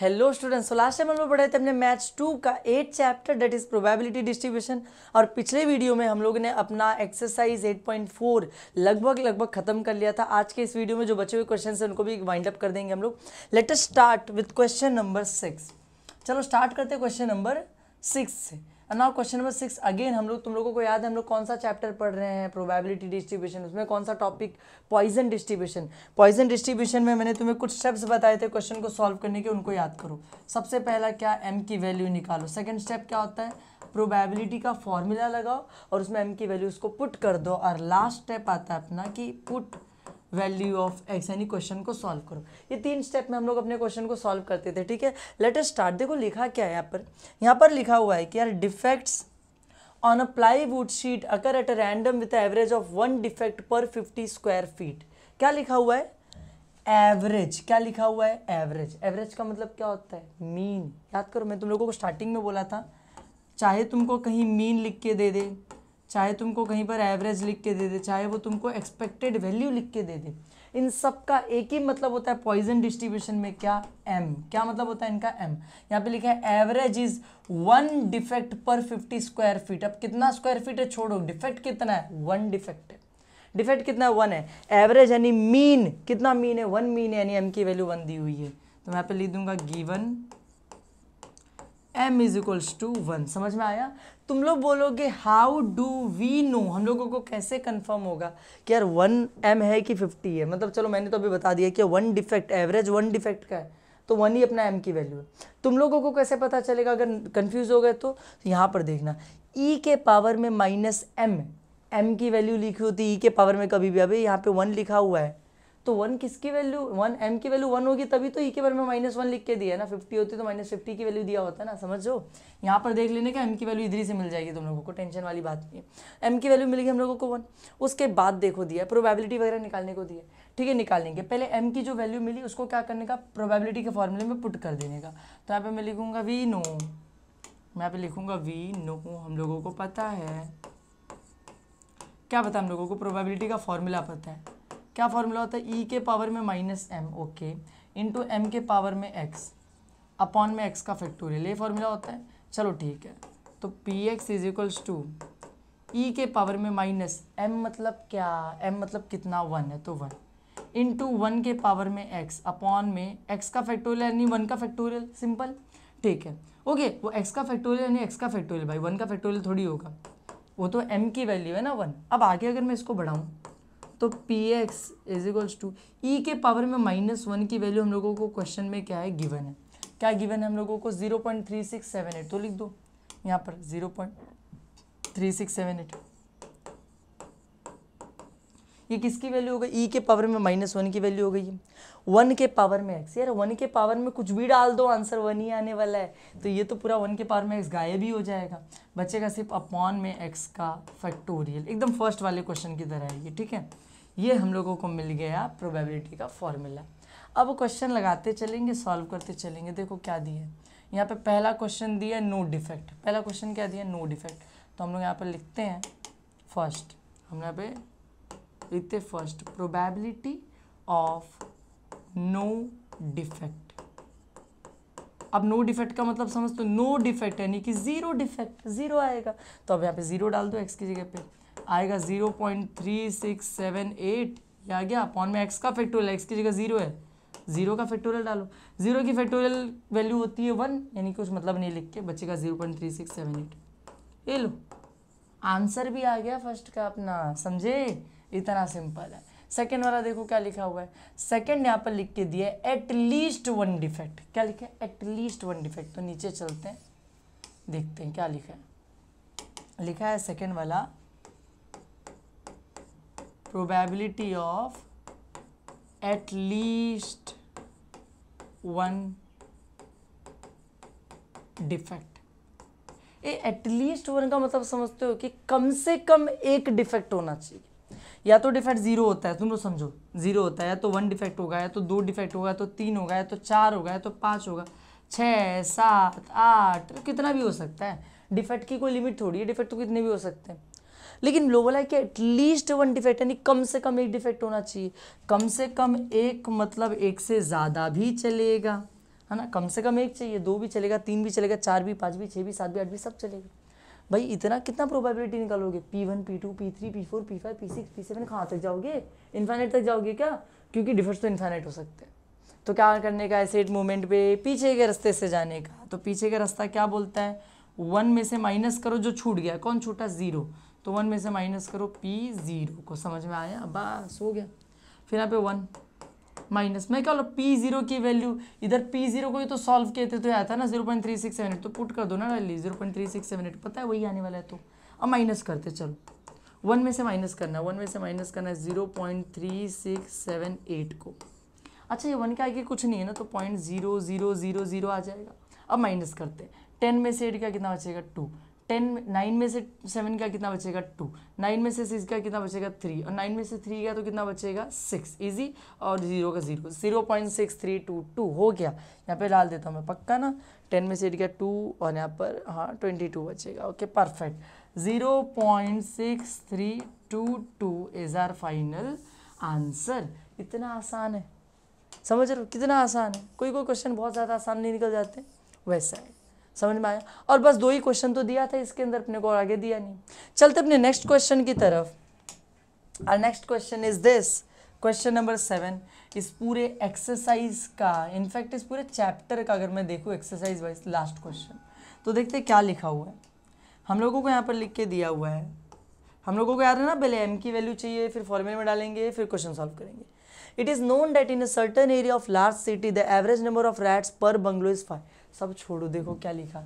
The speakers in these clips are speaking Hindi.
हेलो स्टूडेंट्स लास्ट टाइम हम लोग पढ़े थे हमने मैथ्स टू का eight chapter that is probability distribution और पिछले वीडियो में हम लोग ने अपना एक्सरसाइज 8.4 लगभग लगभग खत्म कर लिया था आज के इस वीडियो में जो बचे हुए क्वेश्चन हैं उनको भी वाइंड अप कर देंगे हम लोग let's start with question number six चलो स्टार्ट करते क्वेश्चन नंबर सिक्स से now question number six again हम लोग तुम लोगों को याद है हम लोग कौन सा चैप्टर पढ़ रहे हैं प्रोबेबिलिटी डिस्ट्रीब्यूशन उसमें कौन सा topic poisson distribution poisson distribution में मैंने तुम्हें कुछ स्टेप्स बताए थे क्वेश्चन को सॉल्व करने के उनको याद करो सबसे पहला क्या एम की वैल्यू निकालो सेकेंड स्टेप क्या होता है प्रोबेबिलिटी का फॉर्मूला लगाओ और उसमें एम की वैल्यू उसको पुट कर दो और लास्ट स्टेप आता है अपना कि पुट वैल्यू ऑफ एक्स यानी क्वेश्चन को सॉल्व करो ये तीन स्टेप में हम लोग अपने क्वेश्चन को सॉल्व करते थे ठीक है लेटर स्टार्ट देखो लिखा क्या है यहाँ पर यहाँ पर लिखा हुआ है कि यार defects on a plywood sheet occur at a random with average of one defect per fifty square feet क्या लिखा हुआ है एवरेज क्या लिखा हुआ है एवरेज एवरेज का मतलब क्या होता है मीन याद करो मैं तुम लोगों को स्टार्टिंग में बोला था चाहे तुमको कहीं मीन लिख के दे दे चाहे तुमको कहीं पर एवरेज लिख के दे दे चाहे वो तुमको एक्सपेक्टेड वैल्यू लिख के दे दे इन सब का एक ही मतलब होता है पॉइजन डिस्ट्रीब्यूशन में क्या एम क्या मतलब होता है इनका एम यहाँ पे लिखा है average is one defect per fifty square feet अब कितना स्क्वायर फीट है छोड़ो डिफेक्ट कितना है वन डिफेक्ट है डिफेक्ट कितना वन है एवरेज यानी मीन कितना मीन है वन मीन है यानी एम की वैल्यू वन दी हुई है तो मैं यहाँ पे लिख दूंगा given M is equals to one समझ में आया तुम लोग बोलोगे हाउ डू वी नो हम लोगों को कैसे कंफर्म होगा कि यार वन एम है कि फिफ्टी है मतलब चलो मैंने तो अभी बता दिया कि one defect average one defect का है तो वन ही अपना एम की वैल्यू है तुम लोगों को कैसे पता चलेगा अगर कन्फ्यूज़ हो गए तो, तो यहाँ पर देखना ई e के पावर में माइनस एम एम की वैल्यू लिखी होती ई e के पावर में कभी भी अभी यहाँ पे वन लिखा हुआ है तो वन किसकी वैल्यू वन एम की वैल्यू वन होगी तभी तो ई e के बारे में माइनस वन लिख के दिया है ना फिफ्टी होती तो माइनस फिफ्टी की वैल्यू दिया होता है ना समझो यहाँ पर देख लेने का एम की वैल्यू इधर से मिल जाएगी तुम लोगों को टेंशन वाली बात नहीं एम की वैल्यू मिलेगी हम लोगों को वन उसके बाद देखो दिया प्रोबेबिलिटी वगैरह निकालने को दिया ठीक है निकालेंगे पहले एम की जो वैल्यू मिली उसको क्या करने का प्रोबेबिलिटी के फॉर्मूले में पुट कर देने का तो यहाँ पर मैं लिखूंगा वी नो मैं यहाँ पर लिखूंगा वी नो हम लोगों को पता है क्या पता हम लोगों को प्रोबेबिलिटी का फॉर्मूला पता है क्या फॉर्मूला होता है ई e के पावर में minus M okay into M के पावर में एक्स अपॉन में एक्स का फैक्टोरियल ये फॉर्मूला होता है चलो ठीक है तो P X is equals to e के पावर में माइनस एम मतलब क्या एम मतलब कितना वन है तो वन इंटू वन के पावर में एक्स अपॉन में एक्स का फैक्टोरियल यानी वन का फैक्टोरियल सिंपल ठीक है ओके वो एक्स का फैक्टोरियल यानी एक्स का फैक्टोरियल भाई वन का फैक्टोरियल थोड़ी होगा वो तो एम की वैल्यू है ना वन अब आगे अगर मैं इसको बढ़ाऊँ तो P X is equals to e के पावर में माइनस वन की वैल्यू हम लोगों को क्वेश्चन में क्या है गिवन है क्या गिवन है हम लोगों को zero point three six seven eight तो लिख दो यहाँ पर zero point three six seven eight ये किसकी वैल्यू हो गई ई e के पावर में माइनस वन की वैल्यू हो गई वन के पावर में एक्स यार वन के पावर में कुछ भी डाल दो आंसर वन ही आने वाला है तो ये तो पूरा वन के पावर में एक्स गायब ही हो जाएगा बचेगा सिर्फ अपॉन में एक्स का फैक्टोरियल एकदम फर्स्ट वाले क्वेश्चन की तरह है ये ठीक है ये हम लोगों को मिल गया प्रोबेबिलिटी का फॉर्मूला अब क्वेश्चन लगाते चलेंगे सॉल्व करते चलेंगे देखो क्या दिए यहाँ पे पहला क्वेश्चन दिया नो डिफेक्ट पहला क्वेश्चन क्या दिया नो डिफेक्ट तो हम लोग यहाँ पर लिखते हैं फर्स्ट हम यहाँ पे with the first probability of no defect अब नो no डिफेक्ट का मतलब समझ तो नो डिफेक्ट यानी कि ज़ीरो डिफेक्ट ज़ीरो आएगा तो अब यहाँ पे ज़ीरो डाल दो एक्स की जगह पे आएगा zero point three six seven eight या गया अपॉन में एक्स का फैक्टोरियल एक्स की जगह ज़ीरो है ज़ीरो का फैक्टोरियल डालो ज़ीरो की फैक्टोरियल वैल्यू होती है वन यानी कि कुछ मतलब नहीं लिख के बच्चे का zero point three six seven eight ये लो आंसर भी आ गया फर्स्ट का अपना समझे इतना सिंपल है सेकेंड वाला देखो क्या लिखा हुआ है सेकेंड यहाँ पर लिख के दिया एटलीस्ट वन डिफेक्ट क्या लिखा है एटलीस्ट वन डिफेक्ट तो नीचे चलते हैं देखते हैं क्या लिखा है लिखा है सेकेंड वाला probability of at least one defect ये एटलीस्ट वन का मतलब समझते हो कि कम से कम एक डिफेक्ट होना चाहिए या तो डिफेक्ट जीरो होता है तुम लोग समझो जीरो होता है या तो वन डिफेक्ट होगा या तो दो डिफेक्ट होगा तो तीन होगा या तो चार होगा या तो पाँच होगा छः सात आठ तो कितना भी हो सकता है डिफेक्ट की कोई लिमिट थोड़ी है डिफेक्ट तो कितने भी हो सकते हैं लेकिन लो है कि एटलीस्ट वन डिफेक्ट यानी कम से कम एक डिफेक्ट होना चाहिए कम से कम एक मतलब एक से ज़्यादा भी चलेगा है ना कम से कम एक चाहिए दो भी चलेगा तीन भी चलेगा चार भी पाँच भी छः भी सात भी आठ भी सब चलेगा भाई इतना कितना प्रोबेबिलिटी निकालोगे P one P two P three P four P five P six P seven कहाँ तक जाओगे इन्फाइनेट तक जाओगे क्या क्योंकि डिफरेंस तो इन्फाइनेट हो सकते हैं तो क्या करने का ऐसे मोमेंट पे पीछे के रास्ते से जाने का तो पीछे का रास्ता क्या बोलता है वन में से माइनस करो जो छूट गया कौन छूटा ज़ीरो तो वन में से माइनस करो पी ज़ीरो को समझ में आया बस हो गया फिर यहाँ पे वन माइनस मैं क्या लो पी जीरो की वैल्यू इधर पी जीरो को ही तो सॉल्व किए थे तो आया था ना zero point three six seven eight तो पुट कर दो ना value zero point three six seven eight पता है वही आने वाला है तो अब माइनस करते चलो वन में से माइनस करना है वन में से माइनस करना है zero point three six seven eight को अच्छा ये वन के आगे कुछ नहीं है ना तो point zero zero zero zero आ जाएगा अब माइनस करते हैं टेन में से एट का कितना बचेगा टू टेन नाइन में से सेवन का कितना बचेगा टू नाइन में से सिक्स का कितना बचेगा थ्री और नाइन में से थ्री का तो कितना बचेगा सिक्स इजी और जीरो का zero zero point six three two two हो गया यहाँ पे डाल देता हूँ मैं पक्का ना टेन में से एट गया टू और यहाँ पर हाँ ट्वेंटी टू बचेगा okay perfect zero point six three two two is our final answer इतना आसान है समझ रहे हो कितना आसान है कोई कोई क्वेश्चन बहुत ज़्यादा आसान नहीं निकल जाते वैसा है समझ में आया और बस दो ही क्वेश्चन तो दिया था इसके अंदर अपने को और आगे दिया नहीं चलते अपने नेक्स्ट क्वेश्चन की तरफ और next question is this question number seven इस पूरे एक्सरसाइज का इनफैक्ट इस पूरे चैप्टर का अगर मैं देखूँ एक्सरसाइज वाइज लास्ट क्वेश्चन तो देखते क्या लिखा हुआ है हम लोगों को यहाँ पर लिख के दिया हुआ है हम लोगों को याद है ना पहले एम की वैल्यू चाहिए फिर फॉर्मूले में डालेंगे फिर क्वेश्चन सॉल्व करेंगे it is known that in a certain area of large city the average number of rats per bungalow is five सब छोड़ो देखो क्या लिखा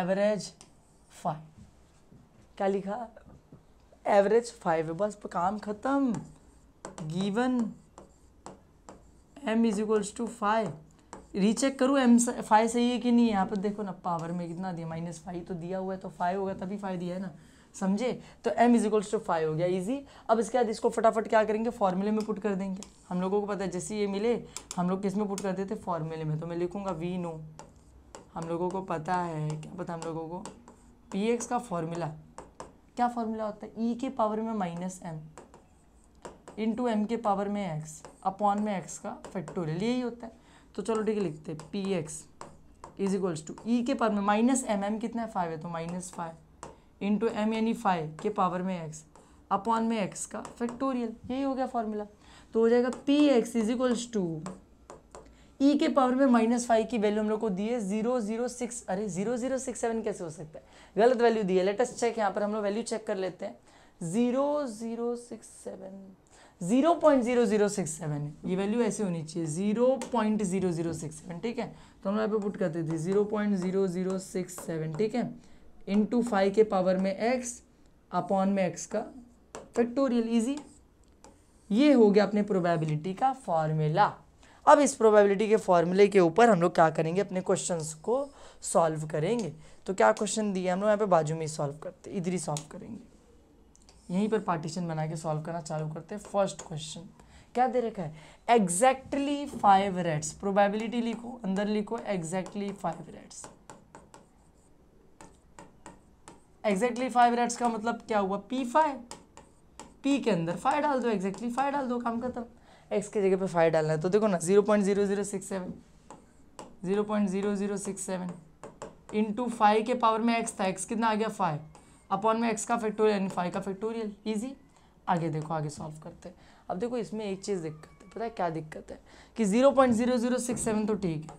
एवरेज फाइव क्या लिखा एवरेज फाइव बस काम खत्म given M is equals to five recheck करूँ एम फाइव सही है कि नहीं यहाँ पर देखो ना पावर में कितना दिया माइनस फाइव तो दिया हुआ है तो फाइव होगा तभी फाइव दिया है ना समझे तो m is equals to five हो गया इजी अब इसके बाद इसको फटाफट क्या करेंगे फॉर्मूले में पुट कर देंगे हम लोगों को पता है जैसे ये मिले हम लोग किस में पुट कर देते फॉर्मूले में तो मैं लिखूंगा वी नो हम लोगों को पता है क्या पता हम लोगों को पी एक्स का फॉर्मूला क्या फॉर्मूला होता है ई e के पावर में माइनस एम इंटू एम के पावर में एक्स अपॉन में एक्स का फैक्टोरियल यही होता है तो चलो ठीक है लिखते हैं P X is equals to e के पावर में माइनस एम एम कितना है फाइव है तो माइनस फाइव इंटू एम यानी फाइव के पावर में एक्स अपॉन में एक्स का फैक्टोरियल यही हो गया फॉर्मूला तो हो जाएगा P X is equals to e e के पावर में माइनस फाइव की वैल्यू हम लोग को दिए जीरो जीरो सिक्स अरे जीरो जीरो सिक्स सेवन कैसे हो सकता है गलत वैल्यू दी है लेटेस्ट चेक यहाँ पर हम लोग वैल्यू चेक कर लेते हैं zero zero six seven zero point zero zero six seven ये वैल्यू ऐसे होनी चाहिए zero point zero zero six seven ठीक है तो हम लोग यहाँ पे पुट करते थे zero point zero zero six seven ठीक है इंटू फाइव के पावर में एक्स अपॉन में एक्स का फैक्टोरियल इजी ये हो गया अपने प्रोबेबिलिटी का फॉर्मूला अब इस प्रोबेबिलिटी के फॉर्मूले के ऊपर हम लोग क्या करेंगे अपने क्वेश्चन को सॉल्व करेंगे तो क्या क्वेश्चन दिया हम लोग यहाँ पे बाजू में ही सॉल्व करते इधर ही सॉल्व करेंगे यहीं पर पार्टीशन बना के सॉल्व करना चालू करते हैं फर्स्ट क्वेश्चन क्या दे रखा है एग्जैक्टली फाइव रेड्स प्रोबेबिलिटी लिखो अंदर लिखो exactly five reds exactly five reds का मतलब क्या हुआ पी फाइव पी के अंदर फाइव डाल दो एग्जैक्टली फाइव डाल दो काम खत्म एक्स की जगह पे फाइव डालना है तो देखो ना zero point zero zero six seven zero point zero zero six seven into five के पावर में एक्स था एक्स कितना आ गया फाइव अपॉन में एक्स का फैक्टोरियल यानी फाइव का फैक्टोरियल ईजी आगे देखो आगे सॉल्व करते हैं अब देखो इसमें एक चीज़ दिक्कत है पता है क्या दिक्कत है कि zero point zero zero six seven तो ठीक है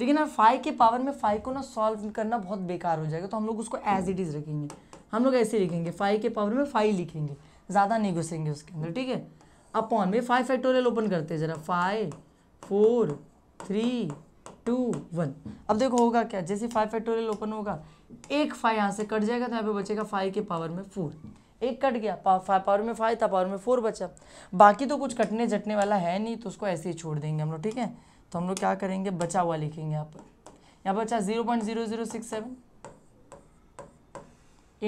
लेकिन अब फाइव के पावर में फाइव को ना सॉल्व करना बहुत बेकार हो जाएगा तो हम लोग उसको एज इट इज़ रखेंगे हम लोग ऐसे लिखेंगे फाइव के पावर में फाइव लिखेंगे ज़्यादा नहीं घुसेंगे उसके अंदर ठीक है अपॉन में फाइव फैक्टोरियल ओपन करते हैं ज़रा five four three two one अब देखो होगा क्या जैसे फाइव फैक्टोरियल ओपन होगा एक फाइव यहाँ से कट जाएगा तो यहाँ पे बचेगा फाइव के पावर में फोर एक कट गया फाइव पावर में फाइव था पावर में फोर बचा बाकी तो कुछ कटने जटने वाला है नहीं तो उसको ऐसे ही छोड़ देंगे हम लोग ठीक है तो हम लोग क्या करेंगे बचा हुआ लिखेंगे यहाँ पर यहाँ पर बचा zero point zero zero six seven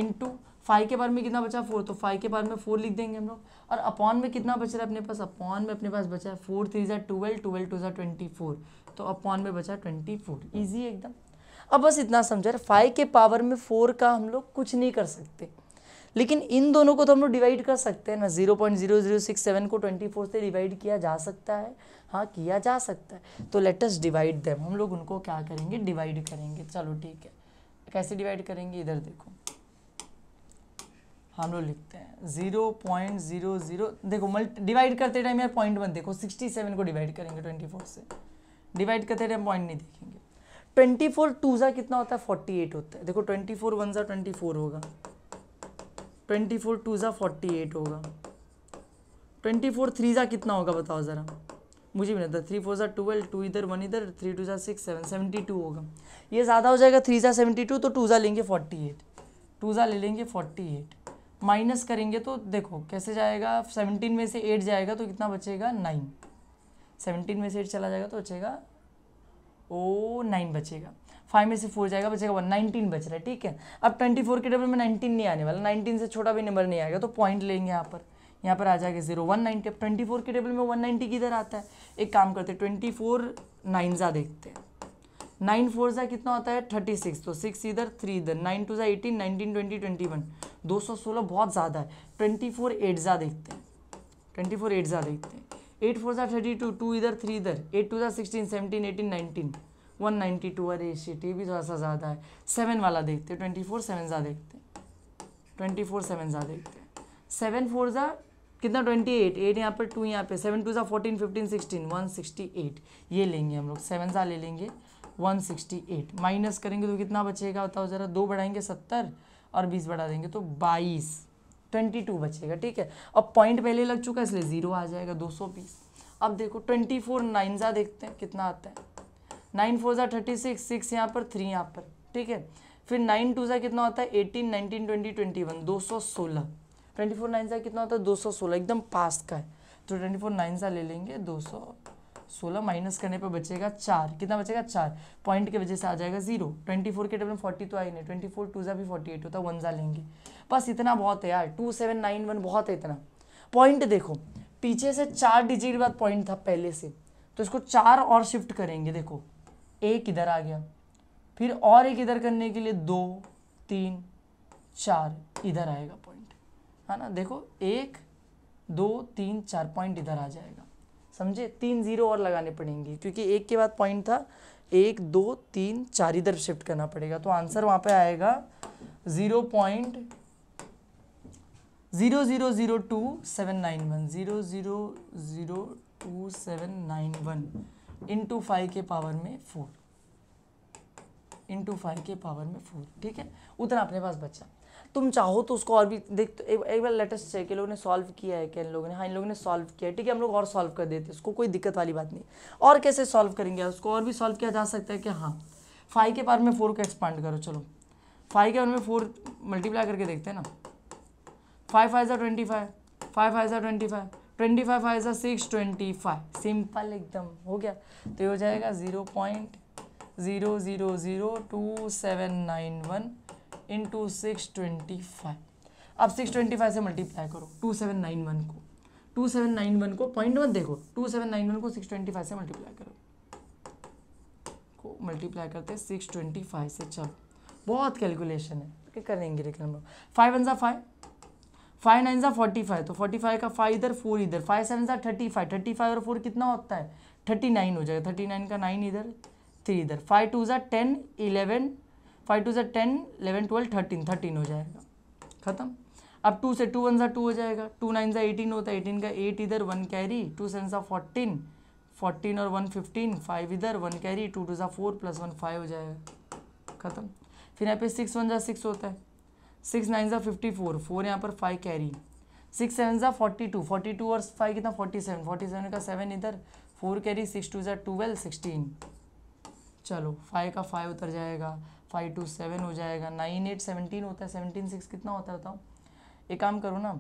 into five के बारे में कितना बचा फोर तो फाइव के बारे में फोर लिख देंगे हम लोग और अपॉन में कितना बच रहा है अपने पास अपॉन में अपने पास बचा है फोर थ्री जै ट्वेल्व ट्वेल्व टू जै ट्वेंटी फोर तो अपॉन में बचा ट्वेंटी फोर ईजी एकदम अब बस इतना समझा फाइव के पावर में फोर का हम लोग कुछ नहीं कर सकते लेकिन इन दोनों को तो हम लोग डिवाइड कर सकते हैं ना zero point zero zero six seven को ट्वेंटी फोर से डिवाइड किया जा सकता है हाँ किया जा सकता है तो लेटेस्ट डिवाइड देम हम लोग उनको क्या करेंगे डिवाइड करेंगे चलो ठीक है कैसे डिवाइड करेंगे इधर देखो हम हाँ, लोग लिखते हैं जीरो पॉइंट जीरो जीरो देखो मल्टी डिवाइड करते टाइम यार पॉइंट वन देखो सिक्सटी सेवन को डिवाइड करेंगे ट्वेंटी फोर से डिवाइड करते टाइम पॉइंट नहीं देखेंगे ट्वेंटी फोर टू ज़ा कितना होता है फोर्टी एट होता है देखो ट्वेंटी फोर वन ज़ा ट्वेंटी फोर होगा ट्वेंटी फोर टू ज़ा फोर्टी एट होगा ट्वेंटी फोर थ्री ज़ा कितना होगा बताओ ज़रा मुझे भी नहीं था थ्री फोर ज़ा ट्वेल्व टू इधर वन इधर थ्री टू ज़ा सिक्स सेवन सेवेंटी टू होगा ये ज़्यादा हो जाएगा थ्री ज़ा सेवेंटी टू तो टू ज़ा लेंगे फोर्टी एट टू ज़ा ले लेंगे फोर्टी एट माइनस करेंगे तो देखो कैसे जाएगा सेवनटीन में से एट जाएगा तो कितना बचेगा नाइन सेवनटीन में से एट चला जाएगा तो बचेगा ओ नाइन बचेगा फाइव में से फोर जाएगा बचेगा वन नाइनटीन बच रहा है ठीक है अब ट्वेंटी फोर के डबल में नाइनटीन नहीं आने वाला नाइनटीन से छोटा भी नंबर नहीं आएगा तो पॉइंट लेंगे यहाँ पर यहाँ पर आ जाएगा जीरो वन नाइन्टी अब ट्वेंटी फोर के टेबल में वन नाइन्टी किधर आता है एक काम करते हैं ट्वेंटी फोर नाइन्जा देखते हैं नाइन फोर ज़ा कितना होता है थर्टी सिक्स तो सिक्स इधर थ्री इधर नाइन टू ज़ा eighteen nineteen twenty twenty one दो सौ सोलह बहुत ज़्यादा है ट्वेंटी फोर एट ज़ा देखते हैं ट्वेंटी फोर एट ज़ा देखते हैं एट फोर ज़ा थर्टी टू टू इधर थ्री इधर एट टू ज़ा sixteen seventeen eighteen nineteen one ninety two अरे सी ये भी थोड़ा सा ज़्यादा है सेवन वाला देखते हैं ट्वेंटी फोर सेवन ज़ा देखते हैं ट्वेंटी फोर सेवन ज़ा देखते हैं सेवन फोर ज़ा कितना ट्वेंटी एट एट यहाँ पर टू यहाँ पे सेवन टू ज़ा fourteen fifteen sixteen one sixty eight ये लेंगे हम लोग सेवन ज़ा ले लेंगे 168 माइनस करेंगे तो कितना बचेगा बताओ ज़रा दो बढ़ाएंगे सत्तर और बीस बढ़ा देंगे तो बाईस ट्वेंटी टू बचेगा ठीक है अब पॉइंट पहले लग चुका है इसलिए ज़ीरो आ जाएगा दो सौ बीस अब देखो ट्वेंटी फोर नाइन ज़ा देखते हैं कितना आता है नाइन फोर ज़ा थर्टी सिक्स सिक्स यहाँ पर थ्री यहाँ पर ठीक है फिर नाइन टू ज़ा कितना होता है eighteen nineteen twenty twenty one दो सौ सोलह ट्वेंटी फोर नाइन ज़ा कितना होता है दो सौ सोलह एकदम पास का है तो ट्वेंटी फोर नाइन ज़ा ले लेंगे दो सौ सोलह माइनस करने पर बचेगा चार कितना बचेगा चार पॉइंट की वजह से आ जाएगा जीरो ट्वेंटी फोर के टेबल में फोर्टी तो आई नहीं ट्वेंटी फोर टू ज़ा भी फोर्टी एट होता है वन ज़ा लेंगे बस इतना बहुत है यार टू सेवन नाइन वन बहुत है इतना पॉइंट देखो पीछे से चार डिजिट बाद पॉइंट था पहले से तो इसको चार और शिफ्ट करेंगे देखो एक इधर आ गया फिर और एक इधर करने के लिए दो तीन चार इधर आएगा पॉइंट है ना देखो एक दो तीन चार पॉइंट इधर आ जाएगा समझे तीन ज़ीरो और लगाने पड़ेंगी क्योंकि एक के बाद पॉइंट था एक दो तीन चार इधर शिफ्ट करना पड़ेगा तो आंसर वहां पे आएगा zero point zero zero zero two seven nine one zero zero zero two seven nine one into five के पावर में फोर इंटू फाइव के पावर में फोर ठीक है उतना अपने पास बचा तुम चाहो तो उसको और भी देख तो एक, बार लेटेस्ट चेक इन लोगों ने सॉल्व किया है क्या इन लोगों ने हाँ इन लोगों ने सॉल्व किया है ठीक है हम लोग और सॉल्व कर देते हैं उसको कोई दिक्कत वाली बात नहीं और कैसे सॉल्व करेंगे उसको और भी सॉल्व किया जा सकता है कि हाँ फाइव के पार में फोर को एक्सपांड करो चलो फाइव के पार में फोर मल्टीप्लाई करके देखते हैं ना फाइव फाइव ज़ा ट्वेंटी फाइव फाइव फाइव ज़ा twenty five twenty five five ज़ा सिक्स ट्वेंटी फाइव सिंपल एकदम हो गया तो ये हो जाएगा zero point zero zero zero two seven nine one into six twenty five अब सिक्स ट्वेंटी फाइव से मल्टीप्लाई करो टू सेवन नाइन वन को टू सेवन नाइन वन को पॉइंट वन देखो टू सेवन नाइन वन को सिक्स ट्वेंटी फाइव से मल्टीप्लाई करो को मल्टीप्लाई करते हैं सिक्स ट्वेंटी फाइव से चलो बहुत कैलकुलेशन है क्या करेंगे लेकिन हम लोग फाइव वन ज़ा फाइव फाइव नाइन ज़ा फोर्टी फाइव तो फोर्टी फाइव का फाइव इधर फोर इधर फाइव सेवन ज़ा थर्टी फाइव थर्टी फाइव और फोर कितना होता है थर्टी नाइन हो जाएगा थर्टी नाइन का नाइन इधर थ्री इधर फाइव टू ज़ा टेन इलेवन फाइव टू से ten eleven twelve thirteen thirteen हो जाएगा खत्म अब टू से टू वन सा टू हो जाएगा टू नाइन सा एटीन होता है एटीन का एट इधर वन कैरी टू सेवन सा फोर्टीन फोर्टीन और वन फिफ्टीन फाइव इधर वन कैरी टू टू ज़ा फोर प्लस वन फाइव हो जाएगा खत्म फिर यहाँ पे सिक्स वन सा सिक्स होता है सिक्स नाइन सा फिफ्टी फोर फोर यहाँ पर फाइव कैरी सिक्स सेवन सा फोर्टी टू फोर्टी टू और फाइव कितना फोर्टी सेवन फोर्टी सेवन का सेवन इधर फोर कैरी सिक्स टू सा ट्वेल्व सिक्सटीन चलो फाइव का फाइव उतर जाएगा फाइव टू सेवन हो जाएगा नाइन एट सेवनटीन होता है सेवनटीन सिक्स कितना होता है बताओ एक काम करो ना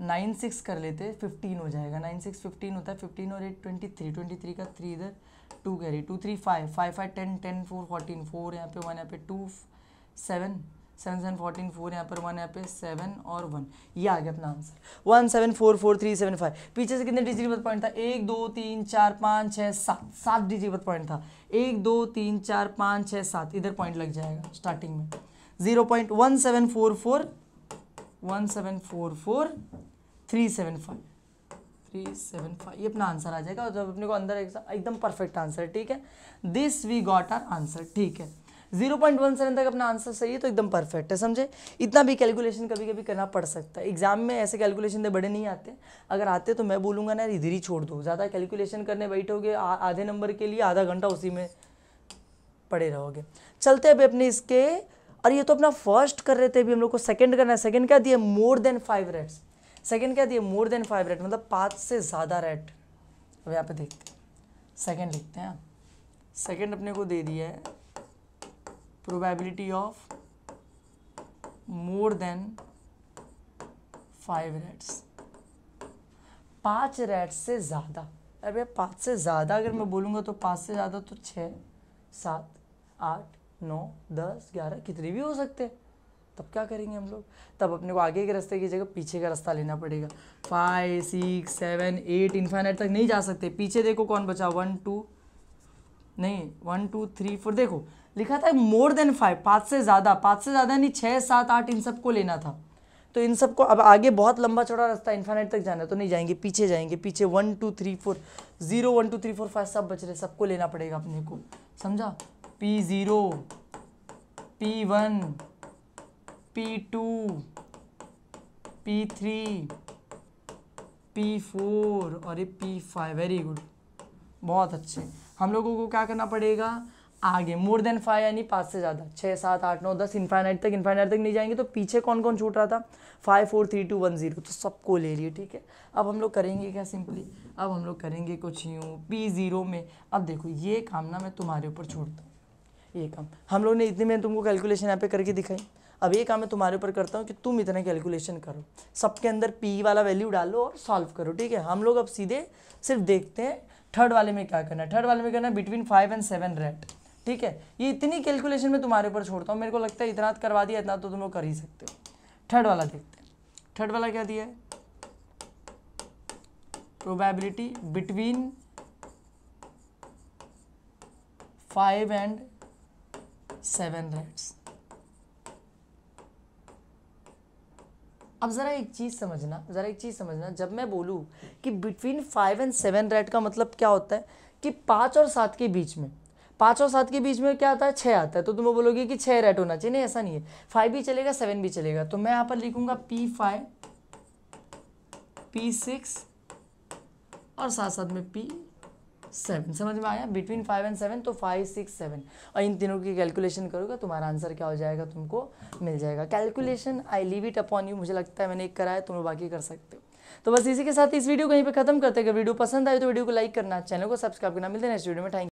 नाइन सिक्स कर लेते फिफ्टीन हो जाएगा नाइन सिक्स फिफ्टीन होता है फिफ्टीन और eight twenty three twenty three का थ्री इधर टू कह रही two three five five five ten ten four fourteen four यहाँ पे वन यहाँ पे two seven seven seven fourteen four यहाँ पर वन यहाँ पे सेवन और वन ये आ गया अपना answer one seven four four three seven five पीछे से कितने डिजिट पर पॉइंट था एक दो तीन चार पाँच छः सात सात डिजिट पर पॉइंट था एक दो तीन चार पाँच छः सात इधर पॉइंट लग जाएगा स्टार्टिंग में zero point one seven four four one seven four four three seven five three seven five ये अपना आंसर आ जाएगा और जब अपने को अंदर एकदम परफेक्ट आंसर ठीक है this we got our answer ठीक है जीरो पॉइंट वन सेवन तक अपना आंसर सही है तो एकदम परफेक्ट है समझे इतना भी कैलकुलेशन कभी कभी करना पड़ सकता है एग्जाम में ऐसे कैलकुलेशन तो बड़े नहीं आते अगर आते तो मैं बोलूँगा ना इधर ही छोड़ दो ज़्यादा कैलकुलेशन करने बैठोगे आधे नंबर के लिए आधा घंटा उसी में पड़े रहोगे चलते अभी अपने इसके और ये तो अपना फर्स्ट कर रहे थे अभी हम लोग को सेकेंड करना है सेकेंड क्या दिया more than five rats second क्या दिए मोर देन फाइव रेट मतलब पाँच से ज़्यादा रेट अब यहाँ पे देखते हैं सेकेंड लिखते हैं सेकेंड अपने को दे दिया है probability of more than five rats पाँच रेट से ज़्यादा अरे भैया पाँच से ज़्यादा अगर मैं बोलूँगा तो पाँच से ज़्यादा तो छः सात आठ नौ दस ग्यारह कितने भी हो सकते हैं तब क्या करेंगे हम लोग तब अपने को आगे के रास्ते की जगह पीछे का रास्ता लेना पड़ेगा five six seven eight infinite तक नहीं जा सकते पीछे देखो कौन बचा वन टू नहीं वन टू थ्री फोर देखो लिखा था मोर देन फाइव पाँच से ज़्यादा पाँच से ज़्यादा नहीं छः सात आठ इन सबको लेना था तो इन सबको अब आगे बहुत लंबा चौड़ा रास्ता इन्फानेट तक जाना तो नहीं जाएंगे पीछे जाएंगे पीछे one two three four zero one two three four five सब बच रहे सबको लेना पड़ेगा अपने को समझा P zero P one P two P three P four और ये पी फाइव वेरी गुड बहुत अच्छे हम लोगों को क्या करना पड़ेगा आगे मोर देन फाइव यानी पाँच से ज़्यादा छः सात आठ नौ दस इन्फाइनाइट तक इन्फाइनाइट तक नहीं जाएंगे तो पीछे कौन कौन छूट रहा था five four three two one zero तो सबको ले लिए ठीक है अब हम लोग करेंगे क्या सिंपली अब हम लोग करेंगे कुछ यूँ पी ज़ीरो में अब देखो ये काम ना मैं तुम्हारे ऊपर छोड़ता हूँ ये काम हम लोग ने इतने मैंने तुमको कैलकुलेशन यहाँ पे करके दिखाई अब ये काम मैं तुम्हारे ऊपर करता हूँ कि तुम इतना कैलकुलेशन करो सबके अंदर पी वाला वैल्यू डालो और सॉल्व करो ठीक है हम लोग अब सीधे सिर्फ देखते हैं थर्ड वाले में क्या करना है थर्ड वाले में करना है between five and seven rat ठीक है ये इतनी कैलकुलेशन में तुम्हारे ऊपर छोड़ता हूँ मेरे को लगता है इतना तो करवा दिया इतना तो तुम लोग कर ही सकते हो थर्ड वाला देखते हैं थर्ड वाला क्या दिया है probability between five and seven reds अब ज़रा एक चीज़ समझना ज़रा एक चीज़ समझना जब मैं बोलूँ कि between five and seven red का मतलब क्या होता है कि पांच और सात के बीच में पाँच और सात के बीच में क्या आता है छः आता है तो तुम बोलोगे कि छः रेट होना चाहिए नहीं ऐसा नहीं है फाइव भी चलेगा सेवन भी चलेगा तो मैं यहाँ पर लिखूंगा पी फाइव पी सिक्स और साथ साथ में पी सेवन समझ में आया बिटवीन फाइव एंड सेवन तो फाइव सिक्स सेवन और इन तीनों की कैलकुलेशन करोगे तो तुम्हारा आंसर क्या हो जाएगा तुमको मिल जाएगा calculation I leave it upon you मुझे लगता है मैंने एक कराया तुम लोग बाकी कर सकते हो तो बस इसी के साथ इस वीडियो को यहीं पे खत्म करते हैं अगर वीडियो पसंद आए तो वीडियो को लाइक करना चैनल को सब्सक्राइब करना मिलते हैं नेक्स्ट वीडियो में थैंक